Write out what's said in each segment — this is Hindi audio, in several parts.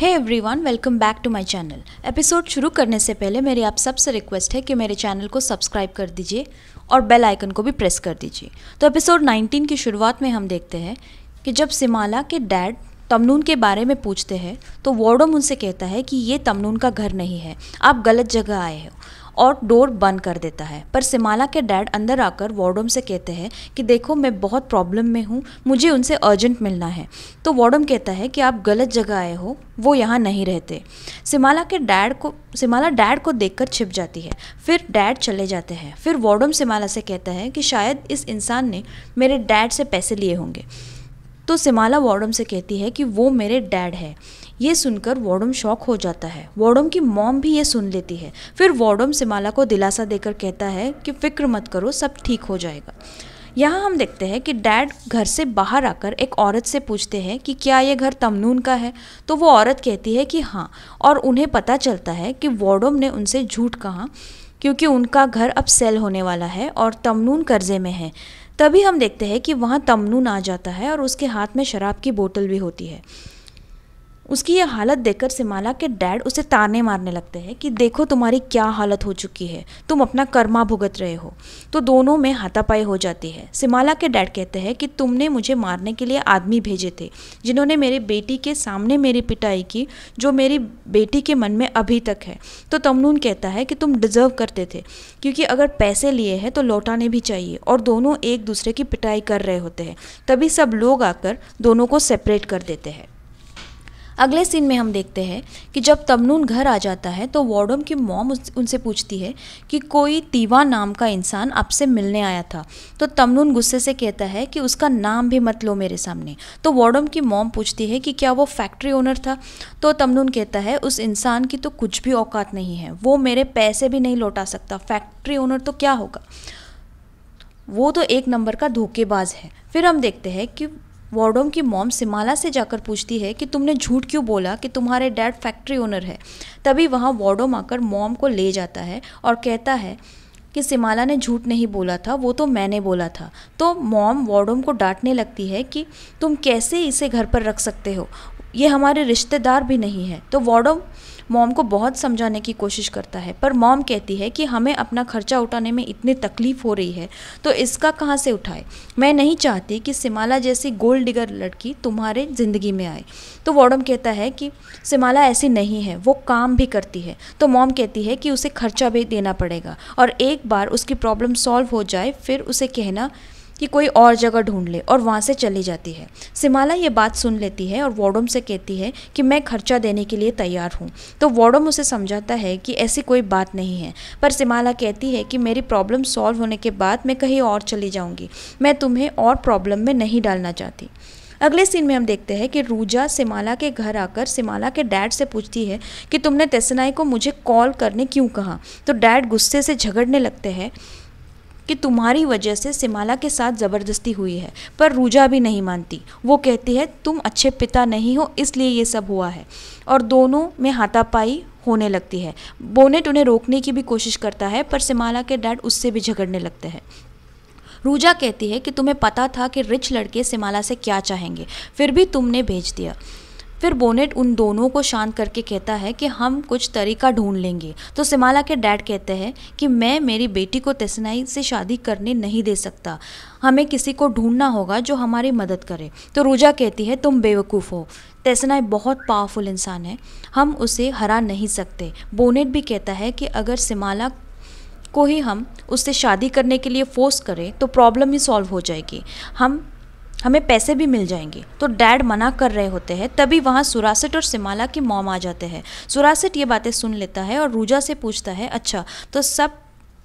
hey everyone welcome back to my channel episode शुरू करने से पहले मेरी आप सबसे रिक्वेस्ट है कि मेरे चैनल को सब्सक्राइब कर दीजिए और बेल आइकन को भी प्रेस कर दीजिए तो एपिसोड 19 की शुरुआत में हम देखते हैं कि जब सिमाला के डैड तमनून के बारे में पूछते हैं तो वार्डम उनसे कहता है कि ये तमनून का घर नहीं है आप गलत जगह आए हो और डोर बंद कर देता है पर सिमाला के डैड अंदर आकर वार्डम से कहते हैं कि देखो मैं बहुत प्रॉब्लम में हूँ मुझे उनसे अर्जेंट मिलना है तो वार्डम कहता है कि आप गलत जगह आए हो वो यहाँ नहीं रहते सिमाला के डैड को सिमाला डैड को देख छिप जाती है फिर डैड चले जाते हैं फिर वार्डम सिमाला से कहता है कि शायद इस इंसान ने मेरे डैड से पैसे लिए होंगे तो सिमाला वॉडम से कहती है कि वो मेरे डैड है ये सुनकर वॉडम शॉक हो जाता है वॉडम की मॉम भी ये सुन लेती है फिर वॉडम सिमाला को दिलासा देकर कहता है कि फिक्र मत करो सब ठीक हो जाएगा यहाँ हम देखते हैं कि डैड घर से बाहर आकर एक औरत से पूछते हैं कि क्या ये घर तमनून का है तो वो औरत कहती है कि हाँ और उन्हें पता चलता है कि वॉडम ने उनसे झूठ कहा क्योंकि उनका घर अब सेल होने वाला है और तमनून कर्जे में है तभी हम देखते हैं कि वहाँ तमनून आ जाता है और उसके हाथ में शराब की बोतल भी होती है उसकी ये हालत देखकर सिमाला के डैड उसे ताने मारने लगते हैं कि देखो तुम्हारी क्या हालत हो चुकी है तुम अपना कर्मा भुगत रहे हो तो दोनों में हाथापाई हो जाती है सिमाला के डैड कहते हैं कि तुमने मुझे मारने के लिए आदमी भेजे थे जिन्होंने मेरी बेटी के सामने मेरी पिटाई की जो मेरी बेटी के मन में अभी तक है तो तमनून कहता है कि तुम डिज़र्व करते थे क्योंकि अगर पैसे लिए हैं तो लौटाने भी चाहिए और दोनों एक दूसरे की पिटाई कर रहे होते हैं तभी सब लोग आकर दोनों को सेपरेट कर देते हैं अगले सीन में हम देखते हैं कि जब तमनून घर आ जाता है तो वार्डम की मॉम उनसे पूछती है कि कोई तीवा नाम का इंसान आपसे मिलने आया था तो तमनून गुस्से से कहता है कि उसका नाम भी मत लो मेरे सामने तो वार्डम की मॉम पूछती है कि क्या वो फैक्ट्री ओनर था तो तमनून कहता है उस इंसान की तो कुछ भी औकात नहीं है वो मेरे पैसे भी नहीं लौटा सकता फैक्ट्री ओनर तो क्या होगा वो तो एक नंबर का धोखेबाज है फिर हम देखते हैं कि वार्डोम की मॉम सिमाला से जाकर पूछती है कि तुमने झूठ क्यों बोला कि तुम्हारे डैड फैक्ट्री ओनर है तभी वहाँ वार्डोम आकर मॉम को ले जाता है और कहता है कि सिमाला ने झूठ नहीं बोला था वो तो मैंने बोला था तो मॉम वार्डोम को डांटने लगती है कि तुम कैसे इसे घर पर रख सकते हो ये हमारे रिश्तेदार भी नहीं है तो वार्डो मॉम को बहुत समझाने की कोशिश करता है पर मॉम कहती है कि हमें अपना खर्चा उठाने में इतनी तकलीफ हो रही है तो इसका कहाँ से उठाए मैं नहीं चाहती कि सिमाला जैसी गोल्ड डिगर लड़की तुम्हारे ज़िंदगी में आए तो वॉडम कहता है कि सिमाला ऐसी नहीं है वो काम भी करती है तो मॉम कहती है कि उसे खर्चा भी देना पड़ेगा और एक बार उसकी प्रॉब्लम सॉल्व हो जाए फिर उसे कहना कि कोई और जगह ढूंढ ले और वहाँ से चली जाती है सिमाला ये बात सुन लेती है और वॉडम से कहती है कि मैं खर्चा देने के लिए तैयार हूँ तो वॉडम उसे समझाता है कि ऐसी कोई बात नहीं है पर सिमाला कहती है कि मेरी प्रॉब्लम सॉल्व होने के बाद मैं कहीं और चली जाऊँगी मैं तुम्हें और प्रॉब्लम में नहीं डालना चाहती अगले सीन में हम देखते हैं कि रूजा सिमाला के घर आकर सिमाला के डैड से पूछती है कि तुमने तेसनाई को मुझे कॉल करने क्यों कहा तो डैड गुस्से से झगड़ने लगते हैं कि तुम्हारी वजह से सिमाला के साथ ज़बरदस्ती हुई है पर रूजा भी नहीं मानती वो कहती है तुम अच्छे पिता नहीं हो इसलिए ये सब हुआ है और दोनों में हाथापाई होने लगती है बोनेट उन्हें रोकने की भी कोशिश करता है पर सिमाला के डैड उससे भी झगड़ने लगते हैं रूजा कहती है कि तुम्हें पता था कि रिच लड़के सिमाला से क्या चाहेंगे फिर भी तुमने भेज दिया फिर बोनेट उन दोनों को शांत करके कहता है कि हम कुछ तरीका ढूंढ लेंगे तो सिमाला के डैड कहते हैं कि मैं मेरी बेटी को तेसनाई से शादी करने नहीं दे सकता हमें किसी को ढूंढना होगा जो हमारी मदद करे तो रूजा कहती है तुम बेवकूफ़ हो तेसनाई बहुत पावरफुल इंसान है हम उसे हरा नहीं सकते बोनेट भी कहता है कि अगर सिमाला को ही हम उससे शादी करने के लिए फोर्स करें तो प्रॉब्लम ही सॉल्व हो जाएगी हम हमें पैसे भी मिल जाएंगे तो डैड मना कर रहे होते हैं तभी वहाँ सुरासेट और सिमाला की मॉम आ जाते हैं सुरासेट ये बातें सुन लेता है और रूजा से पूछता है अच्छा तो सब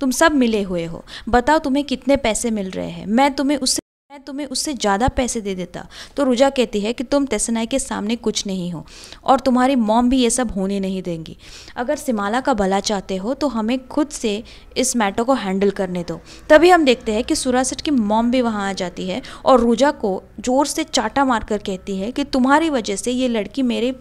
तुम सब मिले हुए हो बताओ तुम्हें कितने पैसे मिल रहे हैं मैं तुम्हें उससे मैं तुम्हें उससे ज़्यादा पैसे दे देता तो रुजा कहती है कि तुम तेसनाई के सामने कुछ नहीं हो और तुम्हारी मॉम भी ये सब होने नहीं देंगी अगर सिमाला का भला चाहते हो तो हमें खुद से इस मैटर को हैंडल करने दो तभी हम देखते हैं कि सुरासठ की मॉम भी वहाँ आ जाती है और रुजा को ज़ोर से चाटा मारकर कहती है कि तुम्हारी वजह से ये लड़की मेरे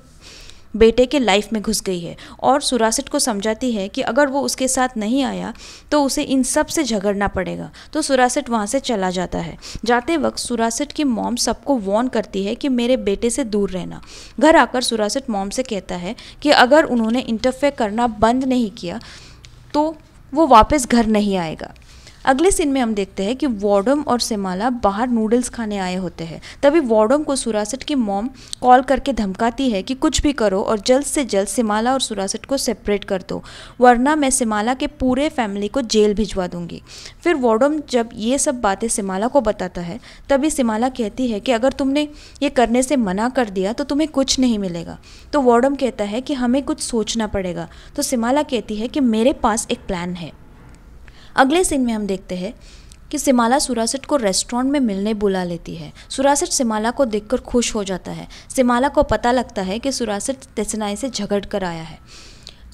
बेटे के लाइफ में घुस गई है और सुरासिट को समझाती है कि अगर वो उसके साथ नहीं आया तो उसे इन सब से झगड़ना पड़ेगा तो सुरासिट वहाँ से चला जाता है जाते वक्त सुरासिट की मॉम सबको वॉर्न करती है कि मेरे बेटे से दूर रहना घर आकर सुरासिट मॉम से कहता है कि अगर उन्होंने इंटरफेयर करना बंद नहीं किया तो वो वापस घर नहीं आएगा अगले सीन में हम देखते हैं कि वार्डम और सेमाला बाहर नूडल्स खाने आए होते हैं तभी वार्डम को सुरासठ की मॉम कॉल करके धमकाती है कि कुछ भी करो और जल्द से जल्द सेमाला और सुरासठ को सेपरेट कर दो वरना मैं सेमाला के पूरे फैमिली को जेल भिजवा दूंगी फिर वार्डम जब ये सब बातें सेमाला को बताता है तभी सेमाला कहती है कि अगर तुमने ये करने से मना कर दिया तो तुम्हें कुछ नहीं मिलेगा तो वार्डम कहता है कि हमें कुछ सोचना पड़ेगा तो सिमाला कहती है कि मेरे पास एक प्लान है अगले सीन में हम देखते हैं कि सिमाला सुरासट को रेस्टोरेंट में मिलने बुला लेती है सुरासट सिमाला को देखकर खुश हो जाता है सिमाला को पता लगता है कि सुरासट तेसनाई से झगड़ कर आया है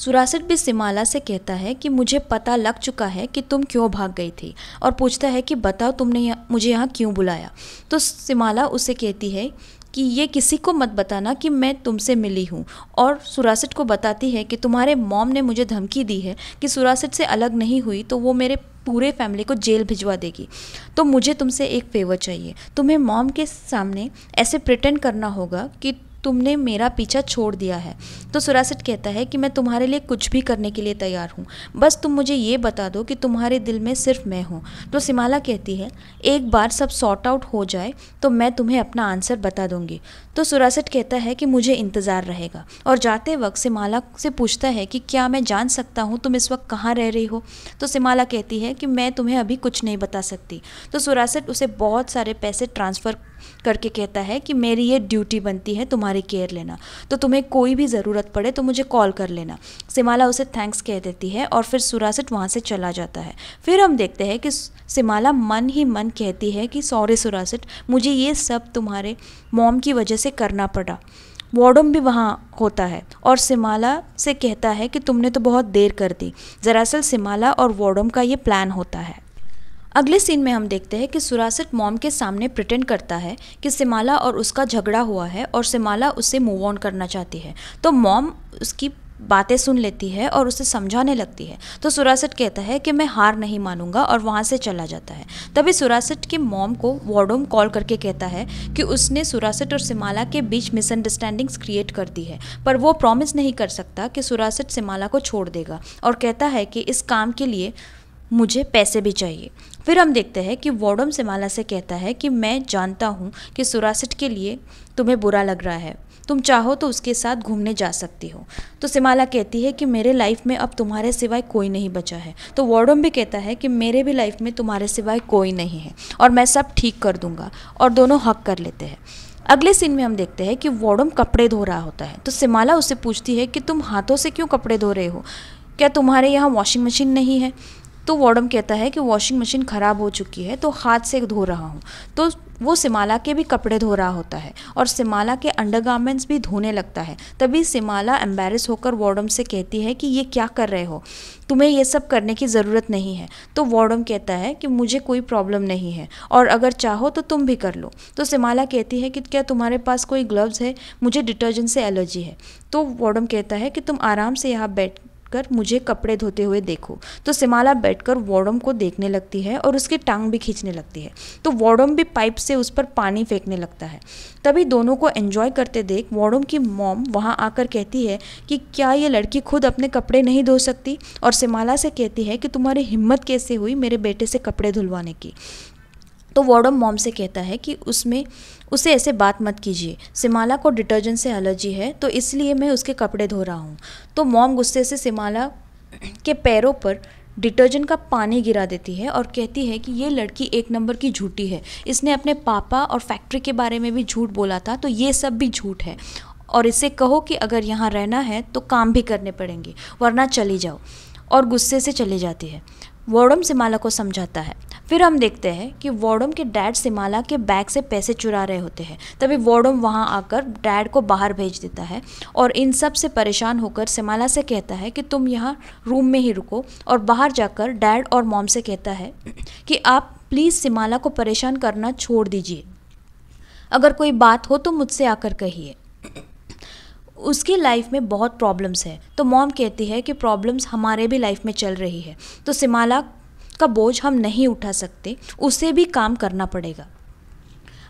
सुरासट भी सिमाला से कहता है कि मुझे पता लग चुका है कि तुम क्यों भाग गई थी और पूछता है कि बताओ तुमने मुझे यहाँ क्यों बुलाया तो सिमाला उसे कहती है कि ये किसी को मत बताना कि मैं तुमसे मिली हूँ और सुरासिट को बताती है कि तुम्हारे मॉम ने मुझे धमकी दी है कि सुरासिट से अलग नहीं हुई तो वो मेरे पूरे फैमिली को जेल भिजवा देगी तो मुझे तुमसे एक फेवर चाहिए तुम्हें मॉम के सामने ऐसे प्रिटेंड करना होगा कि तुमने मेरा पीछा छोड़ दिया है तो सुरासिट कहता है कि मैं तुम्हारे लिए कुछ भी करने के लिए तैयार हूँ बस तुम मुझे ये बता दो कि तुम्हारे दिल में सिर्फ मैं हूँ तो सिमाला कहती है एक बार सब सॉर्ट आउट हो जाए तो मैं तुम्हें अपना आंसर बता दूंगी तो सुरासिट कहता है कि मुझे इंतज़ार रहेगा और जाते वक्त सिमाला से पूछता है कि क्या मैं जान सकता हूँ तुम इस वक्त कहाँ रह रही हो तो सिमाला कहती है कि मैं तुम्हें अभी कुछ नहीं बता सकती तो सुरासिट उसे बहुत सारे पैसे ट्रांसफ़र करके कहता है कि मेरी ये ड्यूटी बनती है तुम्हारी केयर लेना तो तुम्हें कोई भी ज़रूरत पड़े तो मुझे कॉल कर लेना सिमाला उसे थैंक्स कह देती है और फिर सुरासिट वहाँ से चला जाता है फिर हम देखते हैं कि सिमाला मन ही मन कहती है कि सॉरी सुरासिट मुझे ये सब तुम्हारे मॉम की वजह से करना पड़ा वॉडम भी वहाँ होता है और सिमाला से कहता है कि तुमने तो बहुत देर कर दी दरअसल सिमाला और वॉडम का ये प्लान होता है अगले सीन में हम देखते हैं कि सुरासित मॉम के सामने प्रिटेंड करता है कि सिमाला और उसका झगड़ा हुआ है और सिमाला उससे मूव ऑन करना चाहती है तो मॉम उसकी बातें सुन लेती है और उसे समझाने लगती है तो सुरासट कहता है कि मैं हार नहीं मानूंगा और वहाँ से चला जाता है तभी सुरासट की मॉम को वार्डोम कॉल करके कहता है कि उसने सुरासट और सिमाला के बीच मिसअंडरस्टैंडिंग्स क्रिएट कर दी है पर वो प्रॉमिस नहीं कर सकता कि सुरासट सिमाला को छोड़ देगा और कहता है कि इस काम के लिए मुझे पैसे भी चाहिए फिर हम देखते हैं कि वॉडम सिमाला से कहता है कि मैं जानता हूँ कि सुरासिट के लिए तुम्हें बुरा लग रहा है तुम चाहो तो उसके साथ घूमने जा सकती हो तो सिमाला कहती है कि मेरे लाइफ में अब तुम्हारे सिवाय कोई नहीं बचा है तो वॉडम भी कहता है कि मेरे भी लाइफ में तुम्हारे सिवाय कोई नहीं है और मैं सब ठीक कर दूंगा और दोनों हक कर लेते हैं अगले सीन में हम देखते हैं कि वॉडम कपड़े धो रहा होता है तो सिमाला उससे पूछती है कि तुम हाथों से क्यों कपड़े धो रहे हो क्या तुम्हारे यहाँ वॉशिंग मशीन नहीं है तो वॉडम कहता है कि वॉशिंग मशीन ख़राब हो चुकी है तो हाथ से धो रहा हूँ तो वो सिमाला के भी कपड़े धो रहा होता है और सिमाला के अंडरगारमेंट्स भी धोने लगता है तभी सिमाला एम्बेरस होकर वॉडम से कहती है कि ये क्या कर रहे हो तुम्हें ये सब करने की ज़रूरत नहीं है तो वॉडम कहता है कि मुझे कोई प्रॉब्लम नहीं है और अगर चाहो तो तुम भी कर लो तो सिमाला कहती है कि क्या तुम्हारे पास कोई ग्लव्स है मुझे डिटर्जेंट से एलर्जी है तो वॉडम कहता है कि तुम आराम से यहाँ बैठ कर मुझे कपड़े धोते हुए देखो तो सिमाला बैठकर वॉडम को देखने लगती है और उसकी टांग भी खींचने लगती है तो वॉडम भी पाइप से उस पर पानी फेंकने लगता है तभी दोनों को एंजॉय करते देख वॉडम की मॉम वहाँ आकर कहती है कि क्या ये लड़की खुद अपने कपड़े नहीं धो सकती और सिमाला से कहती है कि तुम्हारी हिम्मत कैसे हुई मेरे बेटे से कपड़े धुलवाने की तो वार्डम मॉम से कहता है कि उसमें उसे ऐसे बात मत कीजिए सिमाला को डिटर्जेंट से एलर्जी है तो इसलिए मैं उसके कपड़े धो रहा हूँ तो मॉम गुस्से से सिमाला के पैरों पर डिटर्जेंट का पानी गिरा देती है और कहती है कि ये लड़की एक नंबर की झूठी है इसने अपने पापा और फैक्ट्री के बारे में भी झूठ बोला था तो ये सब भी झूठ है और इसे कहो कि अगर यहाँ रहना है तो काम भी करने पड़ेंगे वरना चली जाओ और गुस्से से चली जाती है वॉर्डम सिमाला को समझाता है फिर हम देखते हैं कि वॉर्डम के डैड सिमाला के बैग से पैसे चुरा रहे होते हैं तभी वॉर्डम वहाँ आकर डैड को बाहर भेज देता है और इन सब से परेशान होकर सिमाला से कहता है कि तुम यहाँ रूम में ही रुको और बाहर जाकर डैड और मॉम से कहता है कि आप प्लीज़ सिमाला को परेशान करना छोड़ दीजिए अगर कोई बात हो तो मुझसे आकर कहिए उसकी लाइफ में बहुत प्रॉब्लम्स है तो मॉम कहती है कि प्रॉब्लम्स हमारे भी लाइफ में चल रही है तो सिमाला का बोझ हम नहीं उठा सकते उसे भी काम करना पड़ेगा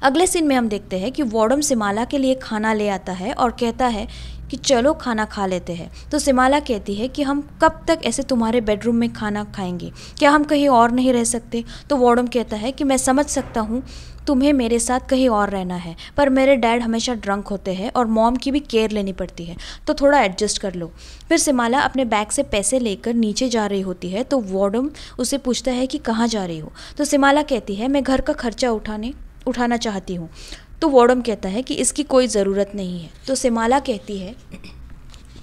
अगले सीन में हम देखते हैं कि वॉडम सिमाला के लिए खाना ले आता है और कहता है कि चलो खाना खा लेते हैं तो सिमाला कहती है कि हम कब तक ऐसे तुम्हारे बेडरूम में खाना खाएंगे क्या हम कहीं और नहीं रह सकते तो वॉर्डम कहता है कि मैं समझ सकता हूँ तुम्हें मेरे साथ कहीं और रहना है पर मेरे डैड हमेशा ड्रंक होते हैं और मॉम की भी केयर लेनी पड़ती है तो थोड़ा एडजस्ट कर लो फिर सिमाला अपने बैग से पैसे लेकर नीचे जा रही होती है तो वॉर्डम उसे पूछता है कि कहाँ जा रही हो तो सिमाला कहती है मैं घर का खर्चा उठाने उठाना चाहती हूँ तो वॉडम कहता है कि इसकी कोई ज़रूरत नहीं है तो सिमाला कहती है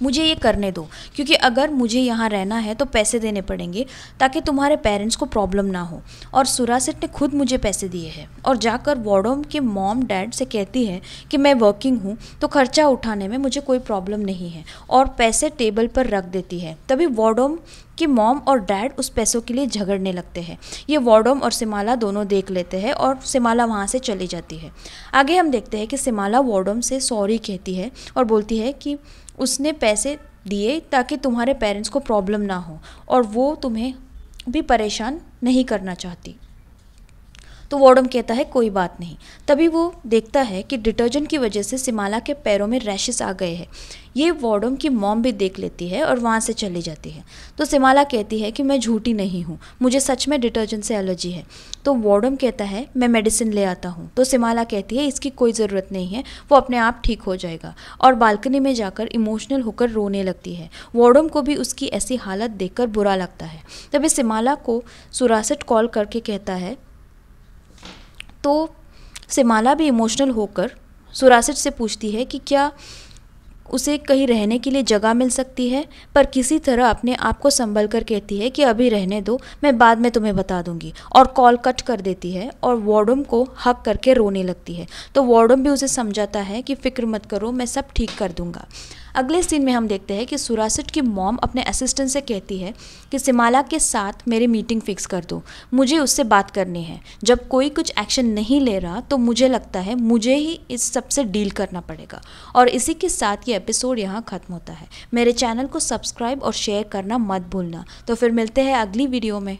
मुझे ये करने दो क्योंकि अगर मुझे यहाँ रहना है तो पैसे देने पड़ेंगे ताकि तुम्हारे पेरेंट्स को प्रॉब्लम ना हो और सुरासिट ने खुद मुझे पैसे दिए हैं और जाकर वॉर्डोम के मॉम डैड से कहती है कि मैं वर्किंग हूँ तो खर्चा उठाने में मुझे कोई प्रॉब्लम नहीं है और पैसे टेबल पर रख देती है तभी वॉर्डोम कि मॉम और डैड उस पैसों के लिए झगड़ने लगते हैं ये वॉर्डोम और सिमाला दोनों देख लेते हैं और सिमाला वहाँ से चली जाती है आगे हम देखते हैं कि सिमाला वॉर्डोम से सॉरी कहती है और बोलती है कि उसने पैसे दिए ताकि तुम्हारे पेरेंट्स को प्रॉब्लम ना हो और वो तुम्हें भी परेशान नहीं करना चाहती तो वॉर्डम कहता है कोई बात नहीं तभी वो देखता है कि डिटर्जेंट की वजह से सिमाला के पैरों में रैशेस आ गए हैं ये वॉर्डम की मॉम भी देख लेती है और वहाँ से चली जाती है तो सिमाला कहती है कि मैं झूठी नहीं हूँ मुझे सच में डिटर्जेंट से एलर्जी है तो वॉर्डम कहता है मैं मेडिसिन ले आता हूँ तो सिमाला कहती है इसकी कोई ज़रूरत नहीं है वो अपने आप ठीक हो जाएगा और बालकनी में जाकर इमोशनल होकर रोने लगती है वॉर्डम को भी उसकी ऐसी हालत देखकर बुरा लगता है तभी सिमाला को सुरासठ कॉल करके कहता है तो सिमाला भी इमोशनल होकर सुरासिट से पूछती है कि क्या उसे कहीं रहने के लिए जगह मिल सकती है पर किसी तरह अपने आप को संभल कर कहती है कि अभी रहने दो मैं बाद में तुम्हें बता दूंगी और कॉल कट कर देती है और वार्डम को हक करके रोने लगती है तो वार्डम भी उसे समझाता है कि फ़िक्र मत करो मैं सब ठीक कर दूंगा अगले सीन में हम देखते हैं कि सुरासट की मॉम अपने असिस्टेंट से कहती है कि सिमाला के साथ मेरी मीटिंग फिक्स कर दो मुझे उससे बात करनी है जब कोई कुछ एक्शन नहीं ले रहा तो मुझे लगता है मुझे ही इस सबसे डील करना पड़ेगा और इसी के साथ ये एपिसोड यहाँ ख़त्म होता है मेरे चैनल को सब्सक्राइब और शेयर करना मत भूलना तो फिर मिलते हैं अगली वीडियो में